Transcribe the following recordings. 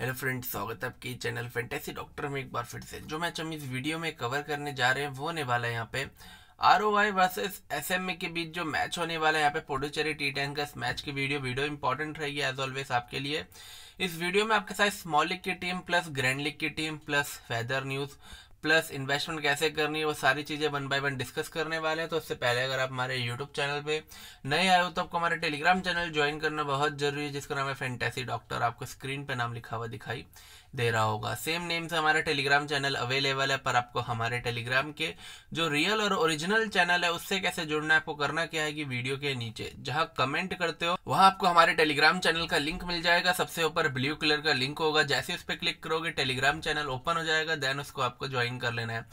hello friends स्वागत है आपके चैनल फैंटेसी डॉक्टर में एक बार फिर से जो मैच हम इस वीडियो में कवर करने जा रहे हैं वो होने वाला है यहाँ पे R O Y versus S M A के बीच जो मैच होने वाला है यहाँ पे पोडुचेरी टी टेन का इस मैच की वीडियो वीडियो इंपॉर्टेंट रहेगी एज ऑलवेज आपके लिए इस वीडियो में आपके साथ स्मॉल लीग की टीम प्लस ग्रैंड लीग की team plus feather news plus investment कैसे करनी है वो सारी चीज़ें वन बाय वन डिस्कस करने वाले हैं तो उससे पहले अगर आप हमारे यूट्यूब चैनल पे नए आए हो तो आपको हमारे टेलीग्राम चैनल ज्वाइन करना बहुत जरूरी है जिसका नाम है फेंटेसी डॉक्टर आपको स्क्रीन पे नाम लिखा हुआ दिखाई दे रहा होगा सेम नेम से हमारा टेलीग्राम चैनल अवेलेबल है पर आपको हमारे टेलीग्राम के जो रियल और ओरिजिनल चैनल है उससे कैसे जुड़ना है आपको करना क्या है कि वीडियो के नीचे जहां कमेंट करते हो वहाँ आपको हमारे टेलीग्राम चैनल का लिंक मिल जाएगा सबसे ऊपर ब्लू कलर का लिंक होगा जैसे उस पर क्लिक करोगे टेलीग्राम चैनल ओपन हो जाएगा देन उसको आपको ज्वाइन कर लेना है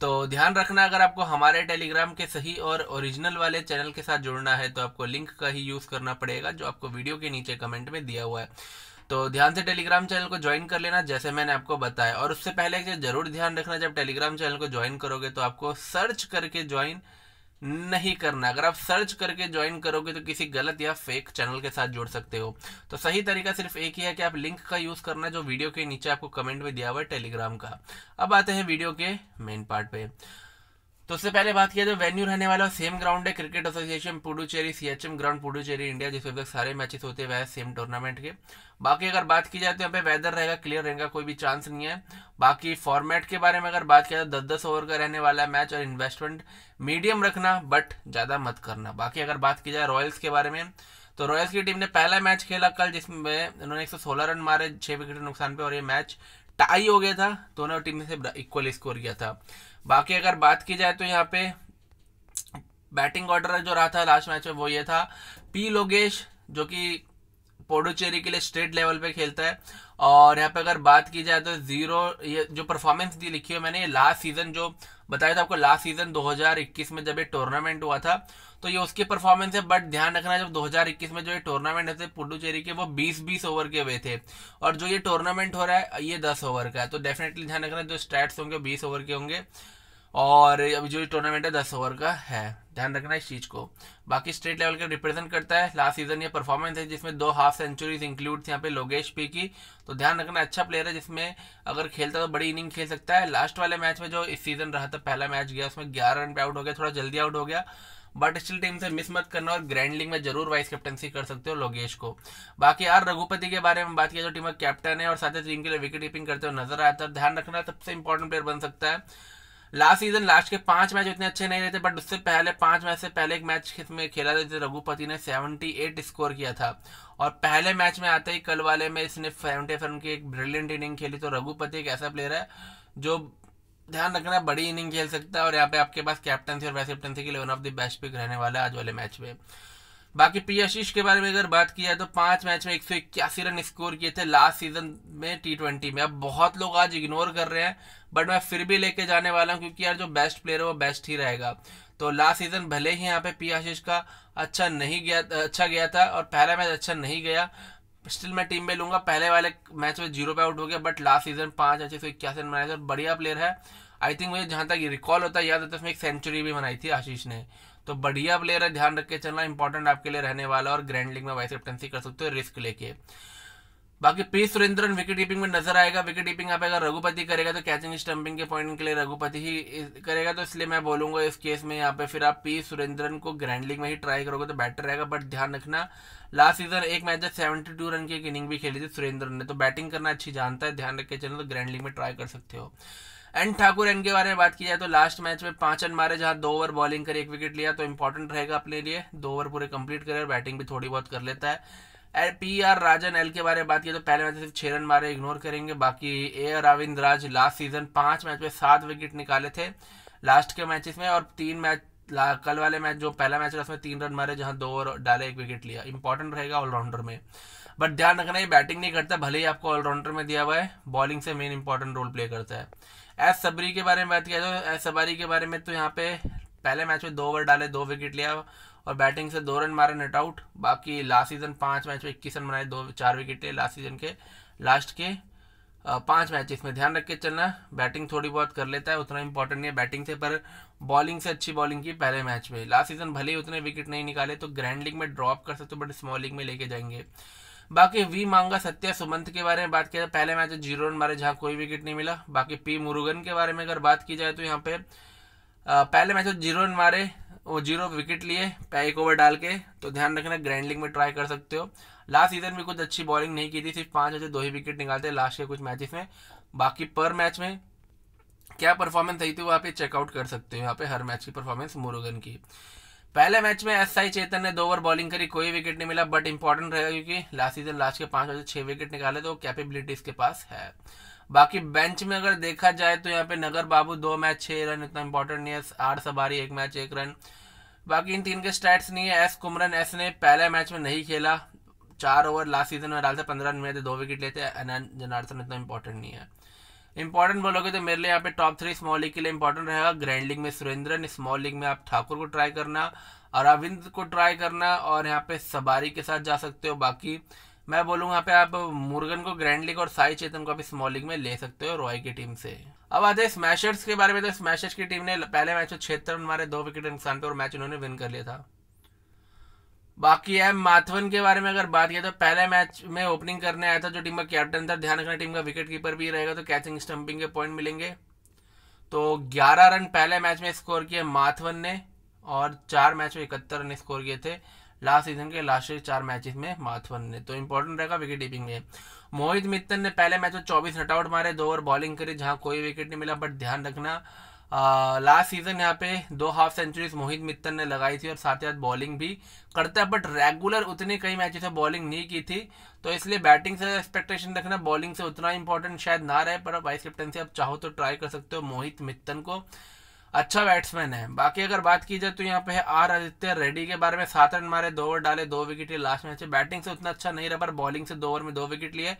तो ध्यान रखना अगर आपको हमारे टेलीग्राम के सही और ओरिजिनल वाले चैनल के साथ जुड़ना है तो आपको लिंक का ही यूज़ करना पड़ेगा जो आपको वीडियो के नीचे कमेंट में दिया हुआ है तो ध्यान से टेलीग्राम चैनल को ज्वाइन कर लेना जैसे मैंने आपको बताया और उससे पहले एक जरूर ध्यान रखना जब टेलीग्राम चैनल को ज्वाइन करोगे तो आपको सर्च करके ज्वाइन नहीं करना अगर आप सर्च करके ज्वाइन करोगे तो किसी गलत या फेक चैनल के साथ जुड़ सकते हो तो सही तरीका सिर्फ एक ही है कि आप लिंक का यूज करना जो वीडियो के नीचे आपको कमेंट में दिया हुआ है टेलीग्राम का अब आते हैं वीडियो के मेन पार्ट पे तो उससे पहले बात किया जो वेन्यू रहने वाला सेम ग्राउंड है cricket association Puducherry CHM ground Puducherry India जिस तक सारे मैचेस होते वह सेम टूर्नामेंट के बाकी अगर बात की जाए तो यहाँ पे वेदर रहेगा क्लियर रहेगा कोई भी चांस नहीं है बाकी फॉर्मेट के बारे में अगर बात किया तो दस दस ओवर का रहने वाला मैच और इन्वेस्टमेंट मीडियम रखना बट ज़्यादा मत करना बाकी अगर बात की जाए रॉयल्स के बारे में तो रॉयल्स की टीम ने पहला मैच खेला कल जिसमें उन्होंने एक रन मारे छह विकेट नुकसान पे और ये मैच टाई हो गया था दोनों टीम से इक्वल स्कोर किया था बाकी अगर बात की जाए तो यहाँ पे बैटिंग ऑर्डर जो रहा था लास्ट मैच में वो ये था पी लोगेश जो कि पोडुचेरी के लिए स्टेट लेवल पे खेलता है और यहाँ पे अगर बात की जाए तो जीरो ये जो परफॉर्मेंस दी लिखी है मैंने ये लास्ट सीजन जो बताया था आपको लास्ट सीजन 2021 में जब ये टूर्नामेंट हुआ था तो ये उसकी परफॉर्मेंस है बट ध्यान रखना जब 2021 में जो ये टूर्नामेंट है तो पुडुचेरी के वो 20-20 ओवर के हुए थे और जो ये टूर्नामेंट हो रहा है ये 10 ओवर का है तो डेफिनेटली ध्यान रखना जो स्टैट्स होंगे 20 ओवर के होंगे और अभी जो टूर्नामेंट है दस ओवर का है ध्यान रखना इस चीज़ को बाकी स्टेट लेवल का रिप्रेजेंट करता है लास्ट सीजन ये परफॉर्मेंस है जिसमें दो हाफ सेंचुरीज इंक्लूड थी यहाँ पे लोकेश पी की तो ध्यान रखना अच्छा प्लेयर है जिसमें अगर खेलता तो बड़ी इनिंग खेल सकता है लास्ट वाले मैच में जो इस सीजन रहा था पहला मैच गया उसमें ग्यारह रन पे आउट हो गया थोड़ा जल्दी आउट हो गया बट स्टिल टीम से मिस मत करना और ग्रैंड लीग में जरूर वाइस कैप्टनसी कर सकते हो लोगेश को बाकी यार रघुपति के बारे में बात किया जो टीम का कैप्टन है और साथ ही टीम के लिए विकेट कीपिंग करते हुए नजर आया था ध्यान रखना सबसे इंपॉर्टेंट प्लेयर बन सकता है लास्ट सीजन लास्ट के पांच मैच इतने अच्छे नहीं रहे थे बट उससे पहले पांच मैच से पहले एक मैच में खेला था जिसे रघुपति ने सेवेंटी एट स्कोर किया था और पहले मैच में आते ही कल वाले में इसने सेवेंटी सेवन की एक ब्रिलियंट इनिंग खेली तो रघुपति एक ऐसा प्लेयर है जो ध्यान रखना बड़ी इनिंग खेल सकता है और यहाँ पे आपके पास कैप्टनसी और वैसे कैप्टनसी के लिए one of the best pick रहने वाला है आज वाले मैच में बाकी पी आशीष के बारे में अगर बात किया तो पांच मैच में एक सौ इक्यासी रन स्कोर किए थे लास्ट सीजन में टी ट्वेंटी में अब बहुत लोग आज इग्नोर कर रहे हैं बट मैं फिर भी लेके जाने वाला हूँ क्योंकि यार जो बेस्ट प्लेयर है वो बेस्ट ही रहेगा तो लास्ट सीजन भले ही यहाँ पे पी आशीष का अच्छा नहीं गया अच्छा गया था और पहला मैच अच्छा नहीं गया स्टिल मैं टीम में लूंगा पहले वाले मैच में जीरो पे आउट हो गया बट लास्ट सीजन पांच अच्छे सौ इक्यासी रन बनाए थे बढ़िया प्लेयर है आई थिंक मुझे जहाँ तक रिकॉल होता है याद होता है उसमें एक सेंचुरी भी बनाई थी आशीष ने तो बढ़िया प्लेयर है ध्यान रख के चलना इंपॉर्टेंट आपके लिए रहने वाला और ग्रैंड लीग में वाइस कैप्टनसी कर सकते हो रिस्क लेके बाकी पी सुरेंद्रन विकेट कीपिंग में नजर आएगा विकेट कीपिंग आप अगर रघुपति करेगा तो कैचिंग स्टंपिंग के पॉइंट के लिए रघुपति ही करेगा तो इसलिए मैं बोलूंगा इस केस में यहाँ पे फिर आप पी सुरेंद्रन को ग्रैंड लीग में ही ट्राई करोगे तो बेटर रहेगा बट ध्यान रखना लास्ट सीजन एक मैच सेवेंटी टू रन की इनिंग भी खेली थी सुरेंद्रन ने तो बैटिंग करना अच्छी जानता है ध्यान रख के चलो तो ग्रैंड लीग में ट्राई कर सकते हो एंड ठाकुर एन के बारे में बात की जाए तो लास्ट मैच में पांच रन मारे जहां दो ओवर बॉलिंग कर एक विकेट लिया तो इंपॉर्टेंट रहेगा अपने लिए दो ओवर पूरे कंप्लीट करे और बैटिंग भी थोड़ी बहुत कर लेता है पी आर राजन एल के बारे में बात की तो पहले मैच में सिर्फ छह रन मारे इग्नोर करेंगे बाकी A Ravind Raj last season पांच मैच में सात विकेट निकाले थे लास्ट के मैचेस में और तीन मैच कल वाले मैच जो पहला मैच था उसमें तीन रन मारे जहां दो ओवर डाले एक विकेट लिया इंपॉर्टेंट रहेगा ऑलराउंडर में बट ध्यान रखना ये बैटिंग नहीं करता भले ही आपको ऑलराउंडर में दिया हुआ है बॉलिंग से मेन इंपॉर्टेंट रोल प्ले करता है एस सबरी के बारे में बात किया जाए तो एस सबरी के बारे में तो यहाँ पे पहले मैच में दो ओवर डाले दो विकेट लिया और बैटिंग से दो रन मारे नट आउट बाकी लास्ट सीजन पांच मैच में इक्कीस रन बनाए दो चार विकेट लिए लास्ट सीजन के लास्ट के पांच मैच इसमें ध्यान रख के चलना बैटिंग थोड़ी बहुत कर लेता है उतना इंपॉर्टेंट नहीं है बैटिंग से पर बॉलिंग से अच्छी बॉलिंग की पहले मैच में लास्ट सीजन भले ही उतने विकेट नहीं निकाले तो ग्रैंड लीग में ड्रॉप कर सकते हो बट स्मॉल लीग में लेके जाएंगे बाकी वी मांगा सत्या सुमंत के बारे में बात किया पहले मैच जीरो रन मारे जहां कोई विकेट नहीं मिला बाकी पी मुरुगन के बारे में अगर बात की जाए तो यहाँ पे पहले मैच जीरो रन मारे वो जीरो विकेट लिए एक ओवर डाल के तो ध्यान रखना ग्रैंड लीग में ट्राई कर सकते हो लास्ट सीजन में कुछ अच्छी बॉलिंग नहीं की थी सिर्फ पांच बजे दो ही विकेट निकालते लास्ट के कुछ मैचेस में बाकी पर मैच में क्या परफॉर्मेंस रही थी वो आप चेकआउट कर सकते हो यहाँ पे हर मैच की परफॉर्मेंस मुरुगन की पहले मैच में एस आई चेतन ने दो ओवर बॉलिंग करी कोई विकेट नहीं मिला बट इंपॉर्टेंट रहेगा क्योंकि लास्ट सीजन लास्ट के पांच से छह विकेट निकाले तो कैपेबिलिटी इसके पास है बाकी बेंच में अगर देखा जाए तो यहाँ पे नगर बाबू दो मैच छह रन इतना इंपॉर्टेंट नहीं है आर सबारी एक मैच एक रन बाकी इन तीन के स्टैट्स नहीं है एस कुमरन एस ने पहले मैच में नहीं खेला चार ओवर लास्ट सीजन में डालते पंद्रह रन में दो विकेट लेते हैं जनार्दन इतना इंपॉर्टेंट नहीं है इंपॉर्टेंट बोलोगे तो मेरे लिए यहाँ पे टॉप थ्री स्मॉल लीग के लिए इंपॉर्टेंट रहेगा ग्रैंड लीग में सुरेंद्रन स्मॉल लीग में आप ठाकुर को ट्राई करना अरविंद को ट्राई करना और यहाँ पे सबारी के साथ जा सकते हो बाकी मैं बोलूंगा यहाँ पे आप मुर्गन को ग्रैंड लीग और साई चेतन को भी स्मॉल लीग में ले सकते हो रॉय की टीम से अब आते स्मैशर्स के बारे में तो स्मैशर्स की टीम ने पहले मैच में रन हमारे दो विकेट नुकसान पे और मैच उन्होंने विन कर लिया था बाकी है माथवन के बारे में अगर बात किया तो पहले मैच में ओपनिंग करने आया था जो टीम का कैप्टन था ध्यान रखना टीम का विकेट कीपर भी रहेगा तो कैचिंग स्टंपिंग के पॉइंट मिलेंगे तो 11 रन पहले मैच में स्कोर किए माथवन ने और चार मैच में इकहत्तर रन स्कोर किए थे लास्ट सीजन के लास्ट चार मैचेस में माथवन ने तो इंपॉर्टेंट रहेगा विकेट कीपिंग में मोहित मित्तल ने पहले मैच में चौबीस रनआउट मारे दो ओवर बॉलिंग करी जहां कोई विकेट नहीं मिला बट ध्यान रखना लास्ट सीजन यहाँ पे दो हाफ सेंचुरीज मोहित मित्तल ने लगाई थी और साथ ही साथ बॉलिंग भी करता है बट रेगुलर उतनी कई मैच से बॉलिंग नहीं की थी तो इसलिए बैटिंग से एक्सपेक्टेशन रखना बॉलिंग से उतना इंपॉर्टेंट शायद ना रहे पर वाइस कैप्टन से आप चाहो तो ट्राई कर सकते हो मोहित मित्तन को अच्छा बैट्समैन है बाकी अगर बात की जाए तो यहाँ पे है आर आदित्य रेड्डी के बारे में सात रन मारे दो ओवर डाले दो विकेट लिए लास्ट मैच बैटिंग से उतना अच्छा नहीं रहा पर बॉलिंग से दो ओवर में दो विकेट लिए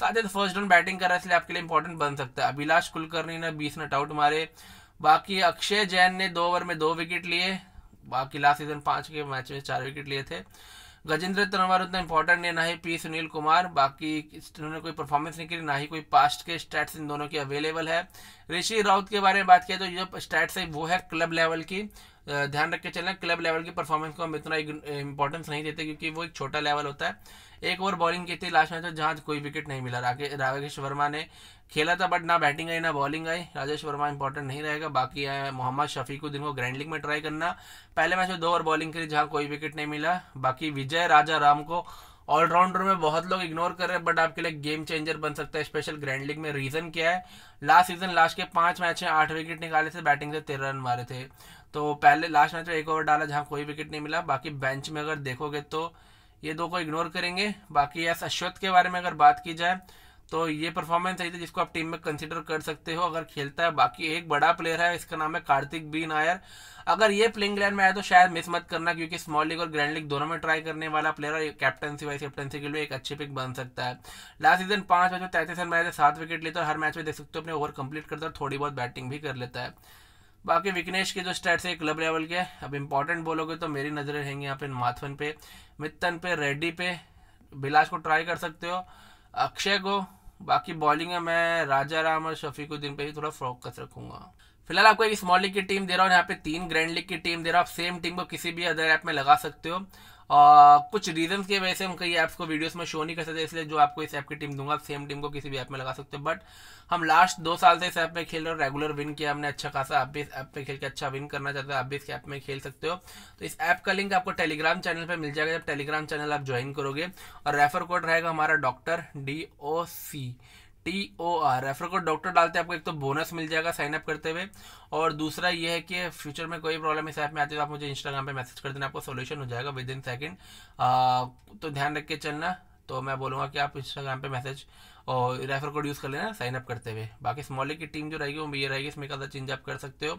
साथ ही फर्स्ट राउंड बैटिंग कर रहा है इसलिए आपके लिए इंपॉर्टेंट बन सकता है अभिलाष कुलकर्णी ने बीस नट आउट मारे बाकी अक्षय जैन ने दो ओवर में दो विकेट लिए बाकी लास्ट सीजन पांच के मैच में चार विकेट लिए थे गजेंद्र तनवर उतना इंपॉर्टेंट नहीं ना ही पी सुनील कुमार बाकी इन्होंने कोई परफॉर्मेंस नहीं करी ना ही कोई पास्ट के स्टैट्स इन दोनों की अवेलेबल है ऋषि राउत के बारे में बात किया तो जो स्टैट्स है वो है क्लब लेवल की ध्यान रख के चलें क्लब लेवल की परफॉर्मेंस को हम इतना इंपॉर्टेंस नहीं देते क्योंकि वो एक छोटा लेवल होता है एक ओवर बॉलिंग की थी लास्ट मैच में जहाँ कोई विकेट नहीं मिला राके राकेश वर्मा ने खेला था बट ना बैटिंग आई ना बॉलिंग आई राजेश वर्मा इंपॉर्टेंट नहीं रहेगा बाकी है मोहम्मद दिन को ग्रैंड लीग में ट्राई करना पहले मैच में दो ओवर बॉलिंग करी जहाँ कोई विकेट नहीं मिला बाकी विजय राजा राम को ऑलराउंडर में बहुत लोग इग्नोर कर रहे हैं बट आपके लिए गेम चेंजर बन सकता है स्पेशल ग्रैंड लीग में रीजन क्या है लास्ट सीजन लास्ट के पांच मैच में आठ विकेट निकाले थे बैटिंग से तेरह रन मारे थे तो पहले लास्ट मैच में एक ओवर डाला जहां कोई विकेट नहीं मिला बाकी बेंच में अगर देखोगे तो ये दो को इग्नोर करेंगे बाकी यस अश्वत के बारे में अगर बात की जाए तो ये परफॉर्मेंस आई थी जिसको आप टीम में कंसिडर कर सकते हो अगर खेलता है बाकी एक बड़ा प्लेयर है इसका नाम है कार्तिक बी नायर अगर ये प्लेइंग लैंड में आया तो शायद मिस मत करना क्योंकि स्मॉल लीग और ग्रैंड लीग दोनों में ट्राई करने वाला प्लेयर है कैप्टनसी वाइस कैप्टनसी के लिए एक अच्छे पिक बन सकता है लास्ट सीजन पाँच में तैतीस रन बनाए थे सात विकेट लेते है हर मैच में देख सकते हो अपने ओवर कंप्लीट करता है थोड़ी बहुत बैटिंग भी कर लेता है बाकी विकनेश के जो स्टैट्स है क्लब लेवल के अब इंपॉर्टेंट बोलोगे तो मेरी नज़रें रहेंगी यहाँ पे माथवन पे मित्तन पे रेड्डी पे बिलास को ट्राई कर सकते हो अक्षय को बाकी बॉलिंग में मैं राजा राम और शफीकुद्दीन पे भी थोड़ा फोकस रखूंगा फिलहाल आपको एक स्मॉल लीग की टीम दे रहा हूँ यहाँ पे तीन ग्रैंड लीग की टीम दे रहा हूँ आप सेम टीम को किसी भी अदर ऐप में लगा सकते हो कुछ रीजन की वजह से हम कई ऐप्स को वीडियोस में शो नहीं कर सकते इसलिए जो आपको इस ऐप की टीम दूंगा सेम टीम को किसी भी ऐप में लगा सकते हो बट हम लास्ट दो साल से इस ऐप में खेल रहे हो रेगुलर विन किया हमने अच्छा खासा आप भी इस ऐप में खेल के अच्छा विन करना चाहते हो आप भी इस ऐप में खेल सकते हो तो इस ऐप का लिंक आपको टेलीग्राम चैनल पर मिल जाएगा जब टेलीग्राम चैनल आप ज्वाइन करोगे और रेफर कोड रहेगा हमारा doctor D O C T O R refer को डॉक्टर डालते हैं आपको एक तो बोनस मिल जाएगा साइन अप करते हुए और दूसरा ये है कि फ्यूचर में कोई प्रॉब्लम इस ऐप में आती है तो आप मुझे इंस्टाग्राम पे मैसेज कर देना आपको सोल्यूशन हो जाएगा विद इन सेकेंड तो ध्यान रख के चलना तो मैं बोलूँगा कि आप इंस्टाग्राम पे मैसेज और रेफर कोड यूज़ कर लेना साइन अप करते हुए बाकी स्मॉलिक की टीम जो रहेगी वो ये रहेगी इसमें क्या चेंज आप कर सकते हो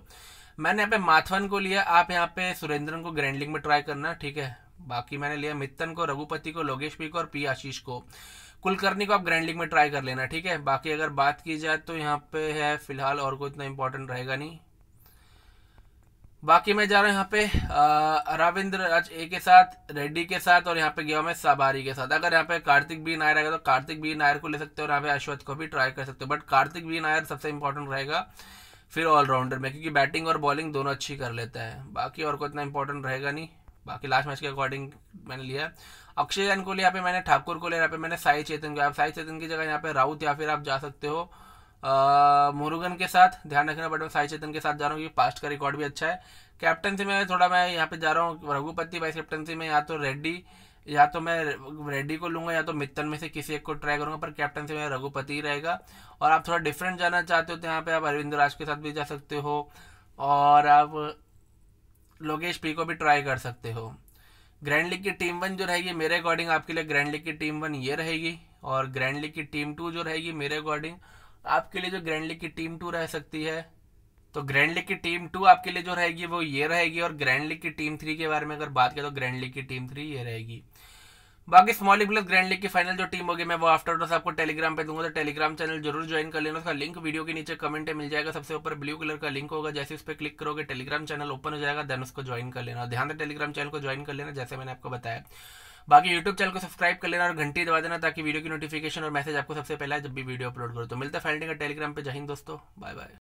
मैंने यहाँ पे माथवन को लिया आप यहाँ पे सुरेंद्रन को ग्रैंडलिंग में ट्राई करना ठीक है बाकी मैंने लिया मित्तन को रघुपति को लोगेश पी को और पी आशीष को कुलकर्णी को आप ग्रैंड लीग में ट्राई कर लेना ठीक है बाकी अगर बात की जाए तो यहाँ पे है फिलहाल और कोई इतना इंपॉर्टेंट रहेगा नहीं बाकी मैं जा रहा हूँ यहाँ पे रविंद्र राज ए के साथ रेड्डी के साथ और यहाँ पे गया मैं साबारी के साथ अगर यहाँ पे कार्तिक बी नायर आएगा तो कार्तिक बी नायर को ले सकते हो और यहाँ पे अश्वथ को भी ट्राई कर सकते हो बट कार्तिक बी नायर सबसे इंपॉर्टेंट रहेगा फिर ऑलराउंडर में क्योंकि बैटिंग और बॉलिंग दोनों अच्छी कर लेता है बाकी और कोई इतना इंपॉर्टेंट रहेगा नहीं बाकी लास्ट मैच के अकॉर्डिंग मैंने लिया है अक्षय जैन को लिया पे मैंने ठाकुर को लिया यहाँ पे मैंने साई चेतन को आप साई चेतन की जगह यहाँ पे राउत या फिर आप जा सकते हो मुरुगन के साथ ध्यान रखना बट मैं साई चेतन के साथ जा रहा हूँ क्योंकि पास्ट का रिकॉर्ड भी अच्छा है कैप्टनसी में थोड़ा मैं यहाँ पे जा रहा हूँ रघुपति वाइस कैप्टनसी में या तो रेड्डी या तो मैं रेड्डी को लूंगा या तो मित्तल में से किसी एक को ट्राई करूंगा पर कैप्टन से मेरा रघुपति ही रहेगा और आप थोड़ा डिफरेंट जाना चाहते हो तो यहाँ पे आप अरविंद राज के साथ भी जा सकते हो और आप लोकेश पी को भी ट्राई कर सकते हो ग्रैंड लीग की टीम वन जो रहेगी मेरे अकॉर्डिंग आपके लिए ग्रैंड लीग की टीम वन ये रहेगी और ग्रैंड लीग की टीम टू जो रहेगी मेरे अकॉर्डिंग आपके लिए जो ग्रैंड लीग की टीम टू रह सकती है तो ग्रैंड लीग की टीम टू आपके लिए जो रहेगी वो ये रहेगी और ग्रैंड लीग की टीम थ्री के बारे में अगर बात करें तो ग्रैंड लीग की टीम थ्री ये रहेगी बाकी small league plus grand league की फाइनल जो टीम होगी मैं वो आफ्टर डॉस आपको टेलीग्राम पे दूंगा तो टेलीग्राम चैनल जरूर ज्वाइन कर लेना उसका लिंक वीडियो के नीचे कमेंट में मिल जाएगा सबसे ऊपर ब्लू कलर का लिंक होगा जैसे उस पर क्लिक करोगे टेलीग्राम चैनल ओपन हो जाएगा देन उसको ज्वाइन कर लेना ध्यान से टेलीग्राम चैनल को ज्वाइन कर लेना जैसे मैंने आपको बताया बाकी यूट्यूब चैनल को सब्सक्राइब कर लेना और घंटी दबा देना ताकि वीडियो की नोटिफिकेशन और मैसेज आपको सबसे पहले जब भी वीडियो अपलोड करो तो मिलता है फाइनल का टेलीग्राम पर जय दोस्तों बाय बाय